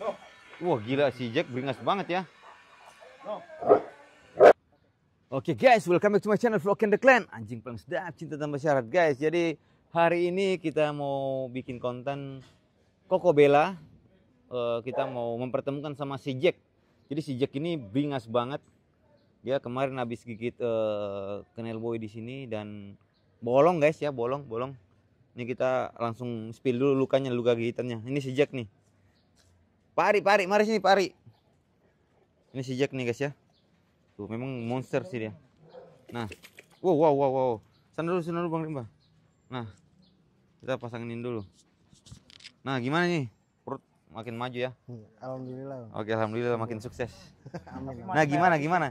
No. Wah gila si Jack beringas banget ya. Oke okay, guys, welcome back to my channel Vlog and the Clan. Anjing paling sedap, cinta tanpa syarat guys. Jadi hari ini kita mau bikin konten Koko Bella. Uh, kita mau mempertemukan sama si Jack. Jadi si Jack ini beringas banget. Dia kemarin habis gigit uh, eh, kenel boy di sini dan bolong guys ya, bolong, bolong. Ini kita langsung spill dulu lukanya, luka gigitannya. Ini si Jack nih. Pari, pari, mari sini pari. Ini si Jack nih guys ya. Tuh memang monster sih dia. Nah, wow wow wow wow. Sana dulu, sana dulu Bang Rimba. Nah, kita pasangin dulu. Nah, gimana nih? Perut makin maju ya? Alhamdulillah. Oke, alhamdulillah makin sukses. nah, gimana gimana?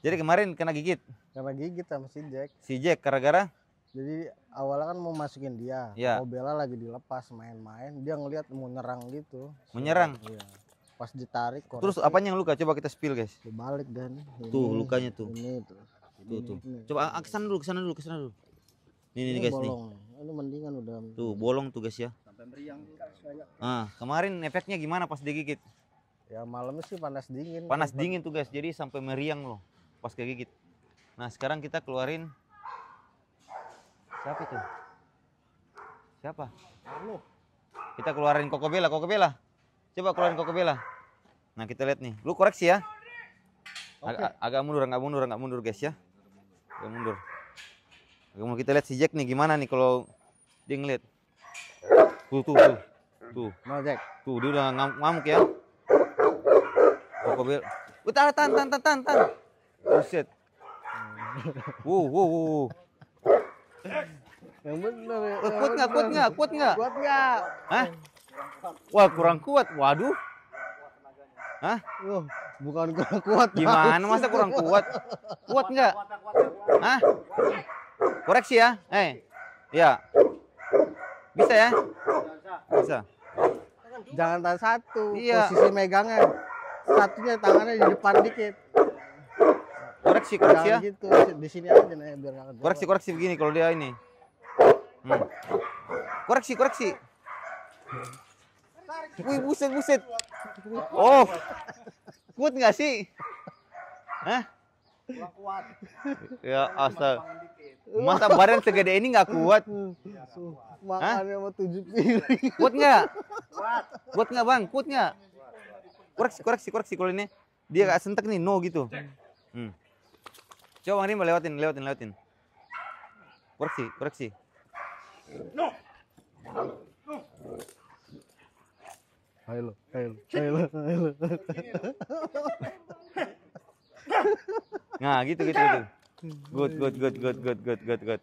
Jadi kemarin kena gigit. Kena gigit sama si Jack. Si Jack gara-gara? jadi awalnya kan mau masukin dia ya. mau bela lagi dilepas main-main dia ngelihat mau nyerang gitu menyerang iya. pas ditarik koreksi. terus apanya yang luka coba kita spill guys balik dan ini, tuh lukanya tuh ini tuh ini, tuh, tuh. Ini, coba aksan ah, dulu kesana dulu kesana dulu ini, ini, ini guys bolong. nih ini mendingan udah tuh bolong tuh guys ya sampai meriang ah kemarin efeknya gimana pas digigit ya malam sih panas dingin panas dingin tuh guys jadi sampai meriang loh pas kegigit nah sekarang kita keluarin Siapa itu? Siapa? Arlo. Kita keluarin koko bela koko bela Coba keluarin koko bela Nah, kita lihat nih. Lu koreksi ya. Ag okay. agak mundur, agak mundur, agak mundur guys ya. Agak mundur. Agak mundur. Kita lihat si Jack nih gimana nih kalau dia ngeliat. Tuh, tuh, tuh. Tuh. Mana Jack? Tuh, dia udah ngam ngamuk ya. koko Utara, tan, tan, tan, tan, tan. Buset. Wow, wow, wow. Yang benar ya. Kuat nggak? Kuat nggak? Kuat nggak? Kuat nggak? Hah? Wah kurang kuat. Waduh. Hah? Uh, bukan kurang kuat. Gimana masa kurang kuat? Kuat nggak? Hah? Koreksi ya. Eh. Ya. Bisa ya? Bisa. Jangan tangan satu. Iya. Posisi megangnya. Satunya tangannya di depan dikit koreksi koreksi ya gitu di sini aja nih biar gak koreksi koreksi begini kalau dia ini hmm. koreksi koreksi Wih buset buset. Oh. Kuat nggak sih? Hah? kuat. Ya astaga. Masa badan segede ini nggak kuat? Makannya mau tujuh piring. Kuat nggak? Kuat. Kuat nggak bang? Kuat nggak? Koreksi koreksi koreksi kalau ini dia nggak sentek nih no gitu. Hmm. Coba Bang Rimba lewatin, lewatin, lewatin. Koreksi, koreksi. No. Ayo ayo ayo ayo Nah, gitu gitu gitu. Good, good, good, good, good, good, good, good.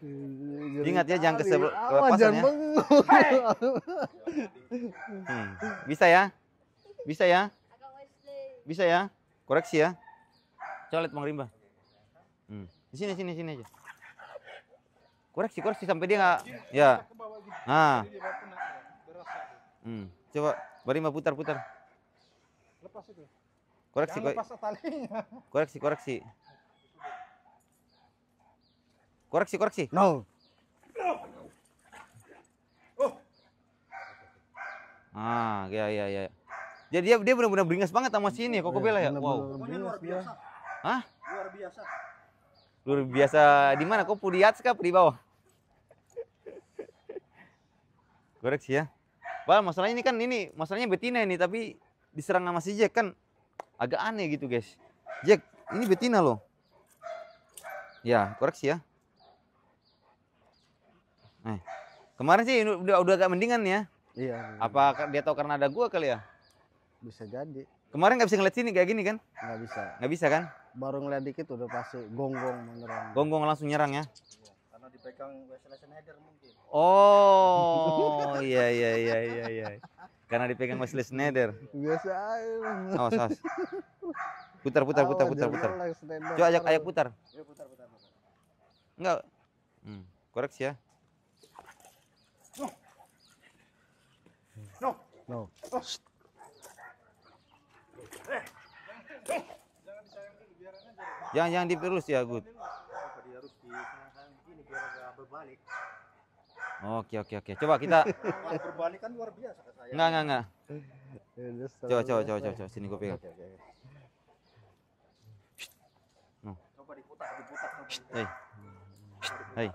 Ingat ya jangan kesebel Apa ya. Hmm. Bisa ya? Bisa ya? Bisa ya? Koreksi ya? Coba lihat Bang Rimba. Hmm. Di sini sini sini aja. Koreksi koreksi sampai dia nggak ya. Nah. Hmm. Coba berima putar-putar. Lepas itu. Koreksi koreksi. Koreksi koreksi. Koreksi koreksi. No. Ah, ya ya ya. Jadi dia dia benar-benar beringas banget sama sini kok Bella ya. Wow. Luar biasa. Hah? Luar biasa. Luar biasa. Di mana? Kok di atas kah? Di bawah? Korek ya. Wah, masalahnya ini kan ini, masalahnya betina ini tapi diserang sama si Jack kan agak aneh gitu, guys. Jack, ini betina loh. Ya, koreksi ya. Eh, kemarin sih udah udah agak mendingan ya. Iya. Apa dia tahu karena ada gua kali ya? Bisa jadi. Kemarin nggak bisa ngeliat sini kayak gini kan? Nggak bisa. Nggak bisa kan? Baru ngeliat dikit udah pasti gonggong menyerang. Gonggong langsung nyerang ya? karena dipegang Wesley Schneider mungkin. Oh, iya iya iya iya iya. Karena dipegang Wesley Schneider. Biasa aja. Awas Putar putar putar putar putar. Coba ajak ayak putar. Iya putar putar. Enggak. Hmm, koreksi ya. No. No. no. Jangan jangan diperus ya, Gut. Oke oke oke. Coba kita berbalik kan luar biasa saya. Enggak enggak enggak. Coba coba coba coba, sini gue pegang. Oke, No. Coba diputar diputar. Hei. Hei.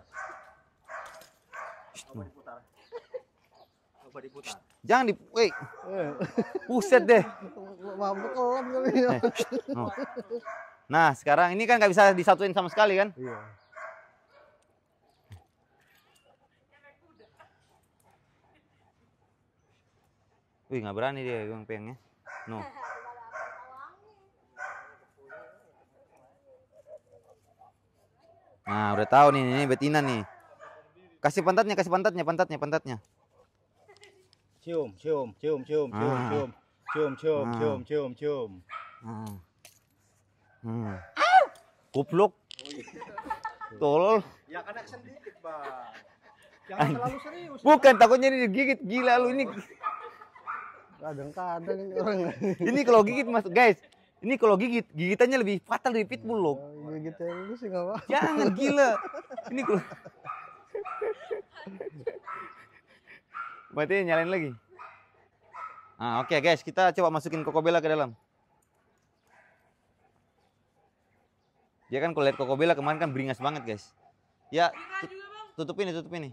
Coba diputar. Coba diputar. Jangan di, woi, puset deh. Ya. Eh, nah sekarang ini kan nggak bisa disatuin sama sekali kan? Iya. Wih nggak berani dia bang pengen. No. Nah udah tahu nih ini betina nih. Kasih pantatnya, kasih pantatnya, pantatnya, pantatnya cium cium cium cium cium cium cium cium cium cium cium ah. ah. ah. hmm. kupluk tolol ya kan action bang serius bukan bang. takutnya ini digigit gila lu ini kadang-kadang ini orang ini kalau gigit mas guys ini kalau gigit gigitannya lebih fatal dari pitbull loh oh, iya, gigit lu sih nggak apa jangan gila ini kalau Berarti nyalain lagi. Nah, oke okay guys, kita coba masukin kokobela ke dalam. Dia kan kalau lihat kokobela kemarin kan beringas banget, guys. Ya, tutup ini, tutup ini.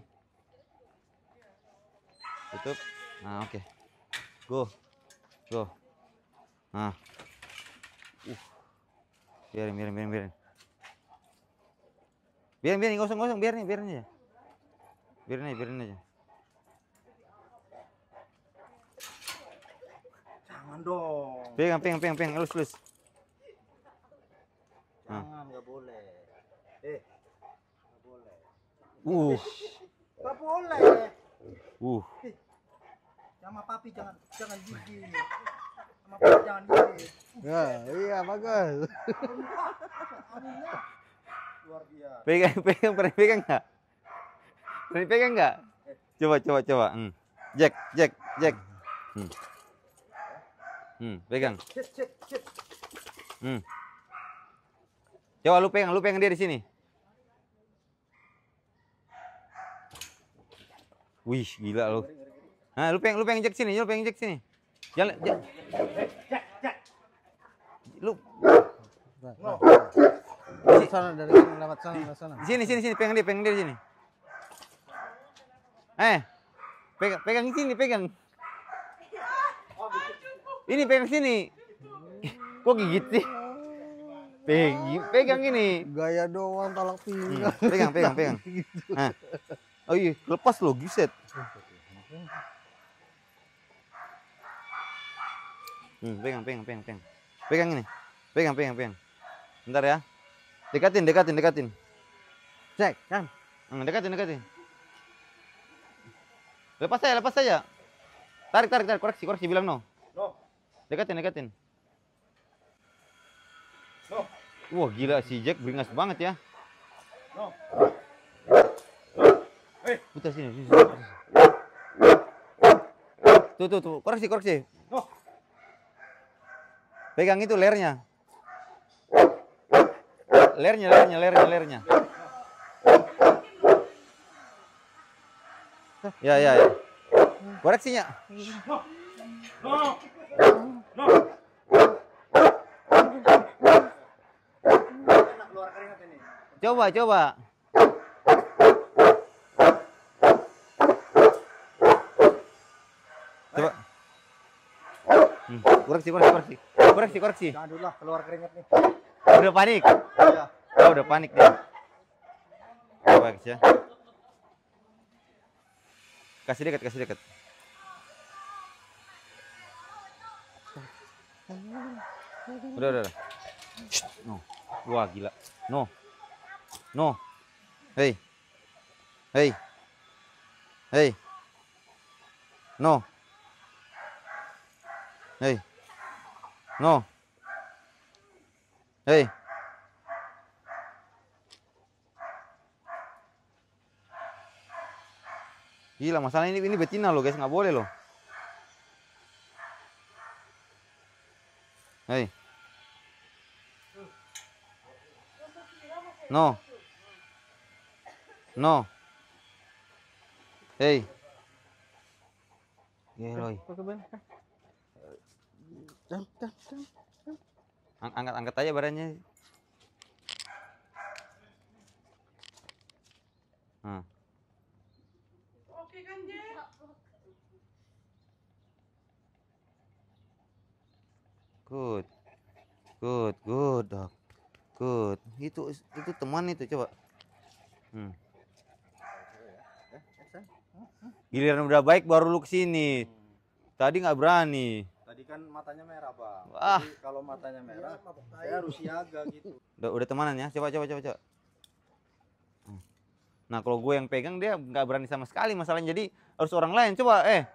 Tutup. Nah, oke. Okay. Go. Go. Nah. Uh. Biarin, biarin, biarin, biarin. Biarin, biarin, gosong, gosong, biarin, biarin aja. Biarin aja, biarin aja. Jangan dong. Pegang, pegang, pegang, pegang, lurus, lurus. Jangan, ah. nggak boleh. Eh, nggak boleh. Uh. Nggak boleh. Uh. sama papi jangan jangan gigi Sama papi jangan gigi Ya, iya bagus. luar biasa. Pegang, pegang, pernah pegang nggak? Pernah pegang nggak? Eh. Coba, coba, coba. Hmm. Jack, Jack, Jack. Hmm. Hmm, pegang. Hmm. Coba lu pegang, lu pegang dia di sini. Wih, gila lu. Nah, lu pengen lu pengen cek sini, lu pengen cek sini. Jalan, jalan. Lu Di sana dari sini lewat sana Di Sini sini sini pengen dia, pengen dia di sini. Eh. Pegang pegang sini, pegang. Ini pegang sini. Kok gigit sih? Pegang, pegang ini. Gaya doang talak pinggang. Hmm, pegang, pegang, pegang. Nah. Oh iya, lepas lo giset. Hmm, pegang, pegang, pegang, pegang. Pegang ini. Pegang, pegang, pegang. Bentar ya. Dekatin, dekatin, dekatin. Cek, kan? Hmm, dekatin, dekatin. Lepas saja, lepas saja. Tarik, tarik, tarik. Koreksi, koreksi. Bilang no. Dekatin, dekatin. No. Wah gila si Jack beringas banget ya. No. Hey. Putar sini, sini, sini. Tuh, tuh, tuh. Koreksi, koreksi. No. Pegang itu lernya. Lernya, lernya, lernya, lernya. Ya, ya, ya. Koreksinya. No. No. Coba, coba. Coba. Hmm. Koreksi, koreksi, koreksi. Koreksi, koreksi. Jangan dulu lah, keluar keringat nih. Udah panik? ya. Oh, udah panik nih Coba ya. Kasih dekat, kasih dekat. Udah, udah, udah. No. Wah, gila. No. No. hey hey hey No. hey No. Hey. Gila, masalah ini ini betina lo guys, nggak boleh lo hey No. No. Hey. Geloy. Ang angkat angkat aja barangnya. Hmm. Oke kan, Good. Good, good, dog. Good. Itu itu teman itu coba. Hmm. Giliran udah baik baru lu kesini. Hmm. Tadi nggak berani. Tadi kan matanya merah bang. Ah. kalau matanya iya, merah, saya harus siaga gitu. Udah, udah temanan ya. Coba coba coba coba. Hmm. Nah kalau gue yang pegang dia nggak berani sama sekali masalahnya. Jadi harus orang lain. Coba eh,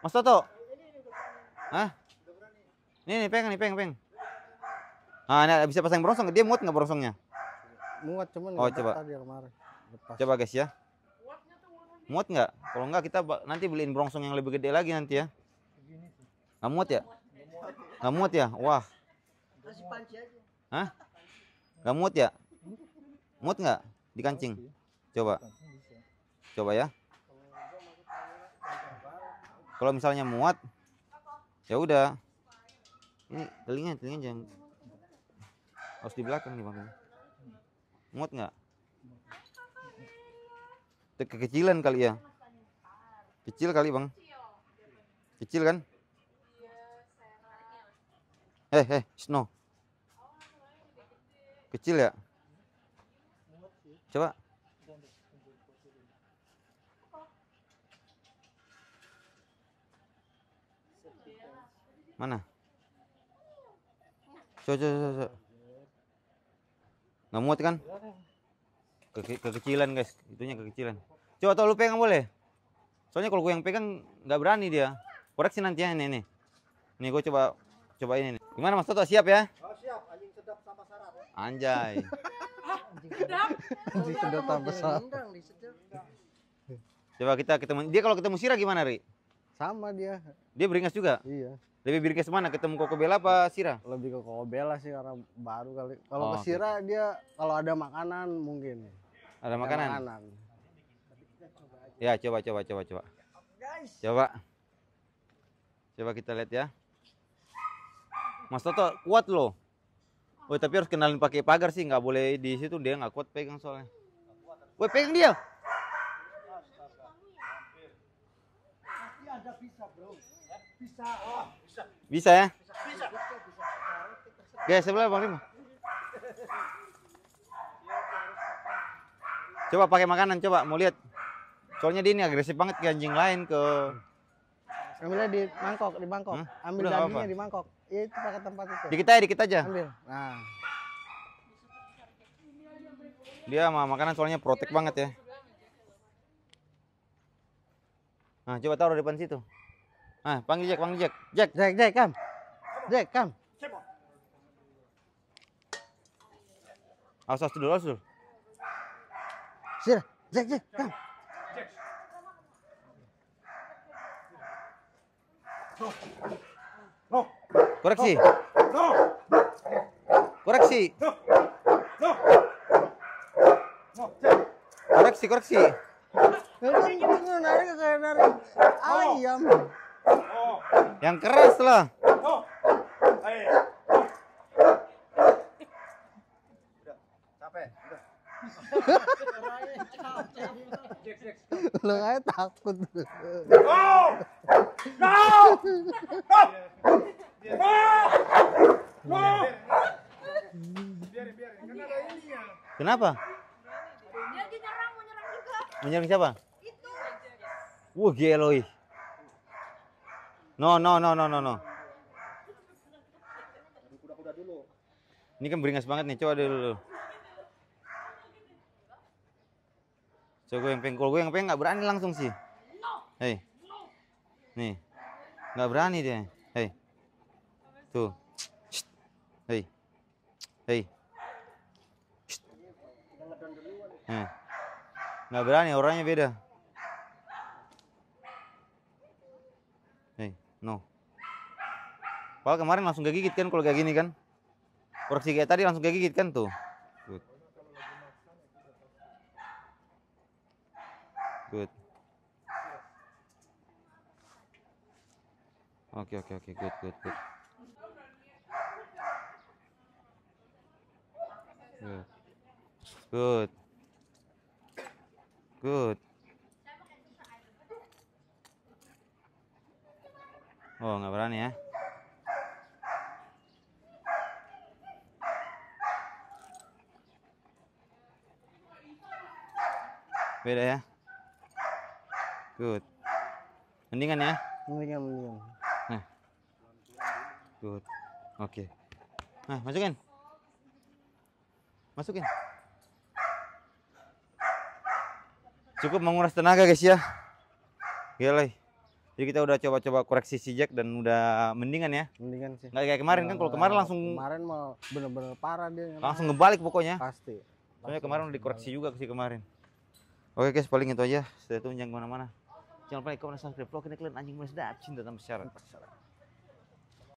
Mas Toto. Hah? Ini nih pegang nih pegang pegang. Ah, ini bisa pasang berongsong Dia muat nggak berongsongnya? Muat cuman. Oh coba. Dia kemarin. Coba guys ya. Muat nggak? Kalau nggak kita nanti beliin brongsong yang lebih gede lagi nanti ya. Nggak muat ya? Nggak muat ya? Wah. Hah? Nggak muat ya? Muat nggak? di kancing. Coba. Coba ya. Kalau misalnya muat, ya udah. Ini telinga, telinga jangan harus di belakang nih bang. Muat nggak? kekecilan kali ya kecil kali bang kecil kan eh eh snow kecil ya coba mana coba coba coba nggak muat kan ke kekecilan guys, itunya kekecilan. Coba tolong lu pegang boleh? Soalnya kalau gue yang pegang nggak berani dia. Koreksi nanti ya ini nih. Nih gue coba coba ini nih. Gimana Mas Toto siap ya? Oh, siap, Anjay. Coba kita ketemu. Dia kalau ketemu sirah gimana, Ri? Sama dia. Dia beringas juga? Iya. Lebih beringas mana? Ketemu Koko bela apa sirah? Lebih ke Koko bela sih karena baru kali. Kalau oh, ke sirah dia kalau ada makanan mungkin. Ada makanan. Ada makanan. Ya, coba coba coba coba. Guys. Coba. Coba kita lihat ya. Mas Toto kuat loh. Woi tapi harus kenalin pakai pagar sih, nggak boleh di situ dia nggak kuat pegang soalnya. Woi, pegang dia. ada bisa, Bro. Bisa. bisa. ya? Bisa. Guys, sebelah Bang Rima. Coba pakai makanan, coba mau lihat. Soalnya dia ini agresif banget ke anjing lain ke Ambilnya di mangkok, di mangkok. Hmm? Ambil Udah, dagingnya apa? di mangkok. Ya, itu pakai tempat itu. Dikit aja, dikit aja. Ambil. Nah. Dia sama makanan soalnya protek banget ya. Nah, coba taruh di depan situ. Nah, panggil Jack, panggil Jack. Jack, Jack, Jack, kam. Jack, kam. Awas, awas dulu, awas dulu. Sini, Jack, Jack, come. No. No. Koreksi. No. Koreksi. No. No. No. Koreksi, koreksi. Narik, narik. Ayam. Yang keras lah. Lu kayak takut. No! No! No! No! Kenapa? menyerang siapa? Itu. Wah, gelo ih. No, no, no, no, no, no. Ini kan beringas banget nih, coba dulu. dulu. so gue yang pengkol gue yang pengen nggak berani langsung sih hei nih nggak berani deh. hei tuh hei hei nggak berani orangnya beda hei no Kalau kemarin langsung gak gigit kan kalau kayak gini kan. Koreksi kayak tadi langsung gak gigit kan tuh. oke okay, oke okay, oke okay. good good good good good good oh nggak berani ya beda ya good mendingan ya mendingan mendingan good oke okay. nah masukin masukin cukup menguras tenaga guys ya gila jadi kita udah coba-coba koreksi si Jack dan udah mendingan ya mendingan sih nggak kayak kemarin nah, kan kalau kemarin langsung kemarin mau bener-bener parah dia langsung ngebalik pokoknya pasti soalnya kemarin udah dikoreksi juga sih kemarin oke guys paling itu aja Setelah itu jangan kemana-mana jangan lupa like, comment, subscribe, vlog ini kalian anjing Cinta tanpa syarat. tanpa syarat